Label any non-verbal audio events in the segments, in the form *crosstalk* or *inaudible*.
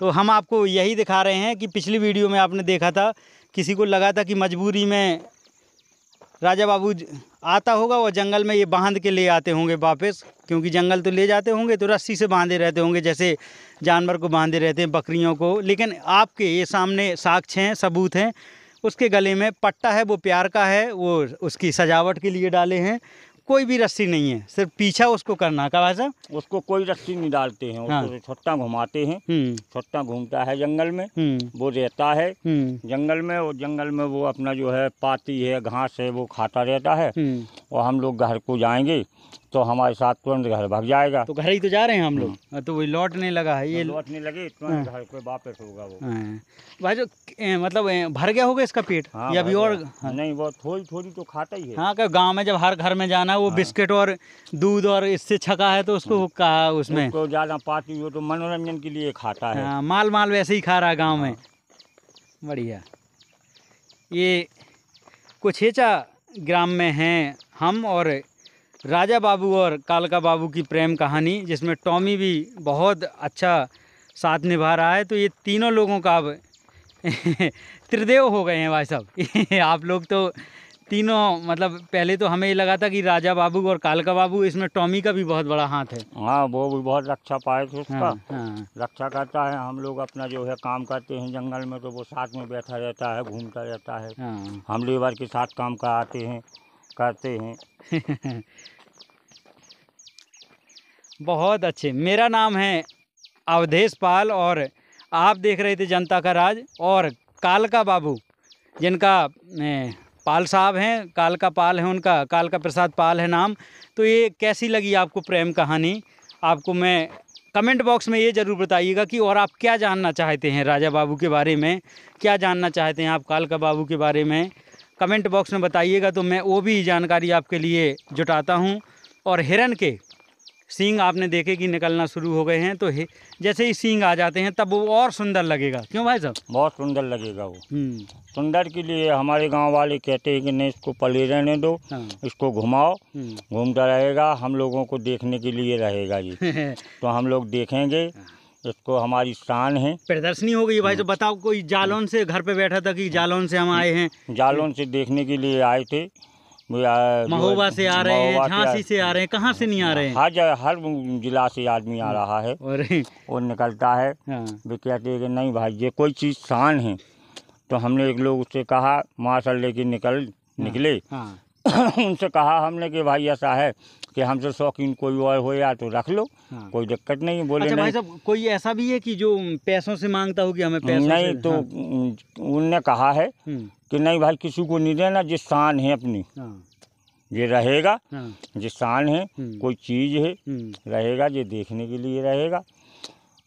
तो हम आपको यही दिखा रहे हैं कि पिछली वीडियो में आपने देखा था किसी को लगा था कि मजबूरी में राजा बाबू आता होगा और जंगल में ये बांध के ले आते होंगे वापस क्योंकि जंगल तो ले जाते होंगे तो रस्सी से बांधे रहते होंगे जैसे जानवर को बांधे रहते हैं बकरियों को लेकिन आपके ये सामने साक्ष्य हैं सबूत हैं उसके गले में पट्टा है वो प्यार का है वो उसकी सजावट के लिए डाले हैं कोई भी रस्सी नहीं है सिर्फ पीछा उसको करना का भाई साहब उसको कोई रस्सी नहीं डालते हैं हाँ। उसको छुट्टा घुमाते हैं हम्म। छोटा घूमता है जंगल में हम्म। वो रहता है हम्म। जंगल में और जंगल में वो अपना जो है पाती है घास है वो खाता रहता है और हम लोग घर को जाएंगे तो हमारे साथ तुरंत घर भाग जाएगा तो घर ही तो जा रहे हैं हम लोग हाँ। हाँ, तो वही लौटने लगा है ये हाँ, लौटने लगे तुरंत घर को वापस होगा वो भाई जो मतलब भर गया होगा इसका पेट हाँ, या भी और हाँ। नहीं वो थोड़ी थोड़ी तो खाता ही है हाँ गाँव में जब हर घर में जाना है वो हाँ। बिस्किट और दूध और इससे छका है तो उसको कहा उसमें तो ज़्यादा पाती हो तो मनोरंजन के लिए खाता है माल माल वैसे ही खा रहा है गाँव में बढ़िया ये कुछ हेचा ग्राम में हैं हम और राजा बाबू और कालका बाबू की प्रेम कहानी जिसमें टॉमी भी बहुत अच्छा साथ निभा रहा है तो ये तीनों लोगों का अब *laughs* त्रिदेव हो गए हैं भाई साहब *laughs* आप लोग तो तीनों मतलब पहले तो हमें ये लगा था कि राजा बाबू और कालका बाबू इसमें टॉमी का भी बहुत बड़ा हाथ है हाँ वो भी बहुत रक्षा पाए थे उसका हाँ, हाँ। रक्षा करता है हम लोग अपना जो है काम करते हैं जंगल में तो वो साथ में बैठा रहता है घूमता रहता है हाँ। हम लेबर के साथ काम कराते हैं खाते हैं *laughs* बहुत अच्छे मेरा नाम है अवधेश पाल और आप देख रहे थे जनता का राज और कालका बाबू जिनका पाल साहब हैं कालका पाल है उनका कालका प्रसाद पाल है नाम तो ये कैसी लगी आपको प्रेम कहानी आपको मैं कमेंट बॉक्स में ये ज़रूर बताइएगा कि और आप क्या जानना चाहते हैं राजा बाबू के बारे में क्या जानना चाहते हैं आप कालका बाबू के बारे में कमेंट बॉक्स में बताइएगा तो मैं वो भी जानकारी आपके लिए जुटाता हूँ और हिरन के सींग आपने देखे कि निकलना शुरू हो गए हैं तो हे, जैसे ही सींग आ जाते हैं तब वो और सुंदर लगेगा क्यों भाई साहब बहुत सुंदर लगेगा वो हम्म। सुंदर के लिए हमारे गांव वाले कहते हैं कि नहीं इसको पले रहने दो हाँ। इसको घुमाओ हम्म। घूमता रहेगा हम लोगों को देखने के लिए रहेगा ये *laughs* तो हम लोग देखेंगे इसको हमारी शान है प्रदर्शनी हो गई भाई तो हम्म। बताओ कोई जालौन से घर पे बैठा था कि जालौन से हम आए हैं जालौन से देखने के लिए आए थे महोबा से आ रहे हैं झांसी से आ रहे हैं कहाँ से नहीं आ रहे हैं हर हर जिला से आदमी आ रहा है और, निकलता है हाँ। वे कहते हैं कि नहीं भाई ये कोई चीज़ शान है तो हमने एक लोग उससे कहा मार्शल लेके निकल हाँ। निकले हाँ। *laughs* उनसे कहा हमने कि भाई ऐसा है कि हमसे शौकीन कोई और हो या तो रख लो हाँ। कोई दिक्कत नहीं बोले अच्छा नहीं भाई कोई ऐसा भी है कि जो पैसों से मांगता हो कि हमें पैसों नहीं से, तो हाँ। उनने कहा है हम्म। कि नहीं भाई किसी को नहीं देना जिस शान है अपनी हाँ। ये रहेगा हाँ। जिस शान है हम्म। कोई चीज़ है हम्म। रहेगा ये देखने के लिए रहेगा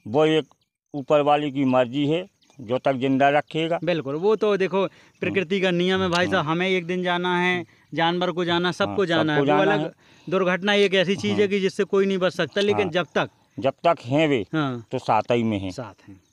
वो एक ऊपर वाले की मर्जी है जो तक जिंदा रखेगा बिल्कुल वो तो देखो प्रकृति का नियम है भाई हाँ। साहब हमें एक दिन जाना है जानवर को जाना हाँ, सबको जाना सबको है जाना अलग दुर्घटना एक ऐसी चीज है हाँ। कि जिससे कोई नहीं बच सकता लेकिन हाँ। जब तक जब तक है वे हाँ तो साथ ही में है साथ हैं